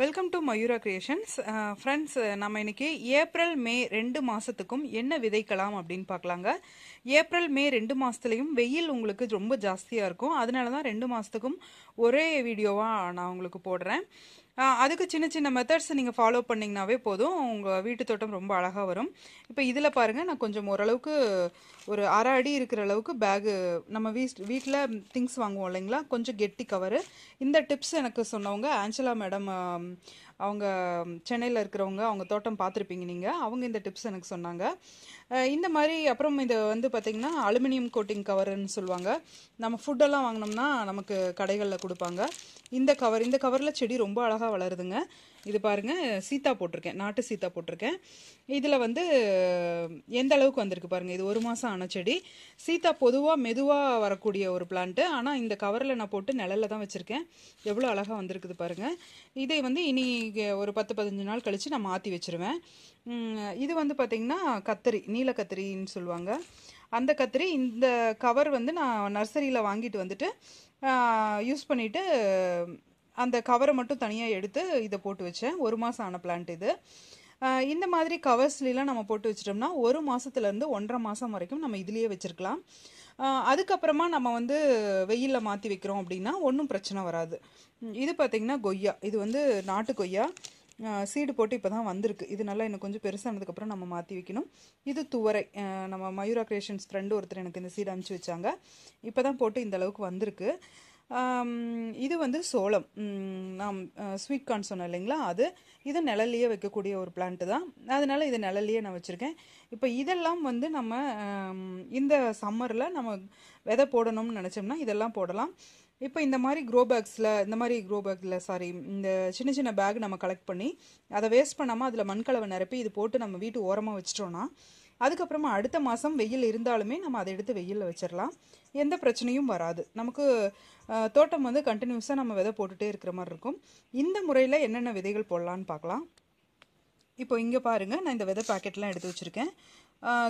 welcome to Mayura creations friends நம்ம இன்றைக்கி April May ரெண்டு மாதத்துக்கும் என்ன விதைக்கலாம் அப்படின்னு பார்க்கலாங்க ஏப்ரல் மே ரெண்டு மாதத்துலேயும் வெயில் உங்களுக்கு ரொம்ப ஜாஸ்தியாக இருக்கும் அதனால தான் ரெண்டு மாதத்துக்கும் ஒரே வீடியோவாக நான் உங்களுக்கு போடுறேன் அதுக்கு சின்ன சின்ன மெத்தட்ஸ் நீங்கள் ஃபாலோ பண்ணிங்கனாவே போதும் உங்கள் வீட்டு தோட்டம் ரொம்ப அழகாக வரும் இப்போ இதில் பாருங்கள் நான் கொஞ்சம் ஓரளவுக்கு ஒரு அரை அடி இருக்கிற அளவுக்கு பேகு நம்ம வீஸ் வீட்டில் திங்ஸ் வாங்குவோம் இல்லைங்களா கொஞ்சம் கெட்டி கவரு இந்த டிப்ஸ் எனக்கு சொன்னவங்க ஆஞ்சலா மேடம் அவங்க சென்னையில் இருக்கிறவங்க அவங்க தோட்டம் பார்த்துருப்பீங்க நீங்கள் அவங்க இந்த டிப்ஸ் எனக்கு சொன்னாங்க இந்த மாதிரி அப்புறம் இதை வந்து பார்த்திங்கன்னா அலுமினியம் கோட்டிங் கவருன்னு சொல்லுவாங்க நம்ம ஃபுட்டெல்லாம் வாங்கினோம்னா நமக்கு கடைகளில் கொடுப்பாங்க இந்த கவர் இந்த கவரில் செடி ரொம்ப அழகாக வளருதுங்க இது பாருங்கள் சீத்தா போட்டிருக்கேன் நாட்டு சீத்தா போட்டிருக்கேன் இதில் வந்து எந்த அளவுக்கு வந்திருக்கு பாருங்கள் இது ஒரு மாதம் ஆன செடி சீதா பொதுவாக மெதுவாக வரக்கூடிய ஒரு பிளான்ட்டு ஆனால் இந்த கவரில் நான் போட்டு நிழலில் தான் வச்சுருக்கேன் எவ்வளோ அழகாக வந்திருக்குது பாருங்கள் இதை வந்து இனி ஒரு பத்து பதினஞ்சு நாள் கழித்து நான் மாற்றி வச்சுருவேன் இது வந்து பார்த்திங்கன்னா கத்திரி நீல கத்திரின்னு சொல்லுவாங்க அந்த கத்திரி இந்த கவர் வந்து நான் நர்சரியில் வாங்கிட்டு வந்துட்டு யூஸ் பண்ணிவிட்டு அந்த கவரை மட்டும் தனியாக எடுத்து இதை போட்டு வச்சேன் ஒரு மாதம் ஆன பிளான்ட் இது இந்த மாதிரி கவர்ஸ்லாம் நம்ம போட்டு வச்சிட்டோம்னா ஒரு மாதத்துலேருந்து ஒன்றரை மாதம் வரைக்கும் நம்ம இதுலேயே வச்சுருக்கலாம் அதுக்கப்புறமா நம்ம வந்து வெயிலில் மாற்றி வைக்கிறோம் அப்படின்னா ஒன்றும் பிரச்சனை வராது இது பார்த்திங்கன்னா கொய்யா இது வந்து நாட்டு கொய்யா சீடு போட்டு இப்போ தான் வந்திருக்கு இது நல்லா எனக்கு கொஞ்சம் பெருசானதுக்கப்புறம் நம்ம மாற்றி வைக்கணும் இது துவரை நம்ம மயூரா கிரியேஷன்ஸ் ஃப்ரெண்டு ஒருத்தர் எனக்கு இந்த சீடு அனுப்பிச்சி வச்சாங்க இப்போ தான் போட்டு இந்த அளவுக்கு வந்திருக்கு இது வந்து சோளம் நாம் ஸ்வீட் சொன்னோம் இல்லைங்களா அது இது நிழல்லையே வைக்கக்கூடிய ஒரு பிளான்ட்டு தான் அதனால் இது நிழல்லையே நான் வச்சுருக்கேன் இப்போ இதெல்லாம் வந்து நம்ம இந்த சம்மரில் நம்ம விதை போடணும்னு நினச்சோம்னா இதெல்லாம் போடலாம் இப்போ இந்த மாதிரி க்ரோ பேக்ஸில் இந்த மாதிரி க்ரோ பேக்கில் சாரி இந்த சின்ன சின்ன பேக் நம்ம கலெக்ட் பண்ணி அதை வேஸ்ட் பண்ணாமல் அதில் மண்கலவை நிரப்பி இது போட்டு நம்ம வீட்டு ஓரமாக வச்சிட்டோன்னா அதுக்கப்புறமா அடுத்த மாதம் வெயில் இருந்தாலுமே நம்ம அதை எடுத்து வெயிலில் வச்சிடலாம் எந்த பிரச்சனையும் வராது நமக்கு தோட்டம் வந்து கண்டினியூஸாக நம்ம விதை போட்டுகிட்டே இருக்கிற மாதிரி இருக்கும் இந்த முறையில் என்னென்ன விதைகள் போடலான்னு பார்க்கலாம் இப்போ இங்கே பாருங்கள் நான் இந்த விதை பாக்கெட்லாம் எடுத்து வச்சுருக்கேன்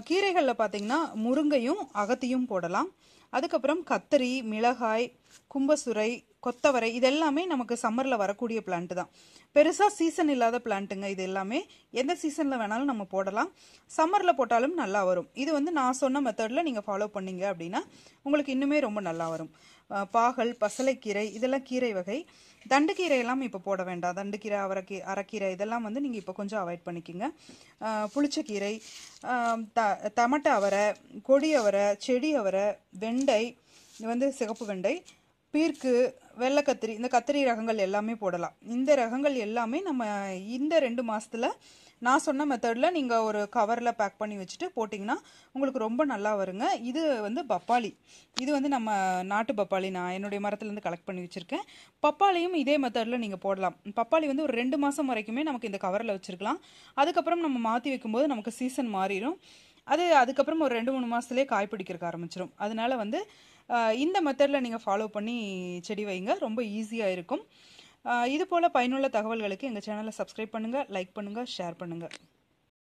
கீரைகளில் பார்த்தீங்கன்னா முருங்கையும் அகத்தியும் போடலாம் அதுக்கப்புறம் கத்தரி மிளகாய் கும்பசுரை கொத்தவரை இது எல்லாமே நமக்கு சம்மரில் வரக்கூடிய பிளான்ட் தான் பெருசாக சீசன் இல்லாத பிளான்ட்டுங்க இது எல்லாமே எந்த சீசனில் வேணாலும் நம்ம போடலாம் சம்மரில் போட்டாலும் நல்லா வரும் இது வந்து நான் சொன்ன மெத்தடில் நீங்கள் ஃபாலோ பண்ணீங்க அப்படின்னா உங்களுக்கு இன்னுமே ரொம்ப நல்லா வரும் பாகல் பசலைக்கீரை இதெல்லாம் கீரை வகை தண்டுக்கீரை எல்லாம் இப்போ போட வேண்டாம் தண்டுக்கீரை அவரக்கீ அரைக்கீரை இதெல்லாம் வந்து நீங்கள் இப்போ கொஞ்சம் அவாய்ட் பண்ணிக்கிங்க புளிச்சக்கீரை த தமட்டை அவரை கொடி அவரை செடி அவரை வெண்டை இது வந்து சிகப்பு வெண்டை பீர்க்கு வெள்ளை கத்திரி இந்த கத்திரி ரகங்கள் எல்லாமே போடலாம் இந்த ரகங்கள் எல்லாமே நம்ம இந்த ரெண்டு மாதத்தில் நான் சொன்ன மெத்தடில் நீங்கள் ஒரு கவரில் பேக் பண்ணி வச்சுட்டு போட்டிங்கன்னா உங்களுக்கு ரொம்ப நல்லா வருங்க இது வந்து பப்பாளி இது வந்து நம்ம நாட்டு பப்பாளி நான் என்னுடைய மரத்துலேருந்து கலெக்ட் பண்ணி வச்சுருக்கேன் பப்பாளியும் இதே மெத்தடில் நீங்கள் போடலாம் பப்பாளி வந்து ஒரு ரெண்டு மாதம் வரைக்குமே நமக்கு இந்த கவரில் வச்சுருக்கலாம் அதுக்கப்புறம் நம்ம மாற்றி வைக்கும்போது நமக்கு சீசன் மாறிடும் அது அதுக்கப்புறம் ஒரு ரெண்டு மூணு மாதத்துலேயே காய் பிடிக்கிறக்கு ஆரம்பிச்சிடும் அதனால வந்து இந்த மெத்தடில் நீங்கள் ஃபாலோ பண்ணி செடி வைங்க ரொம்ப ஈஸியாக இருக்கும் இது போல் பயனுள்ள தகவல்களுக்கு எங்கள் சேனலை சப்ஸ்கிரைப் பண்ணுங்கள் லைக் பண்ணுங்கள் ஷேர் பண்ணுங்கள்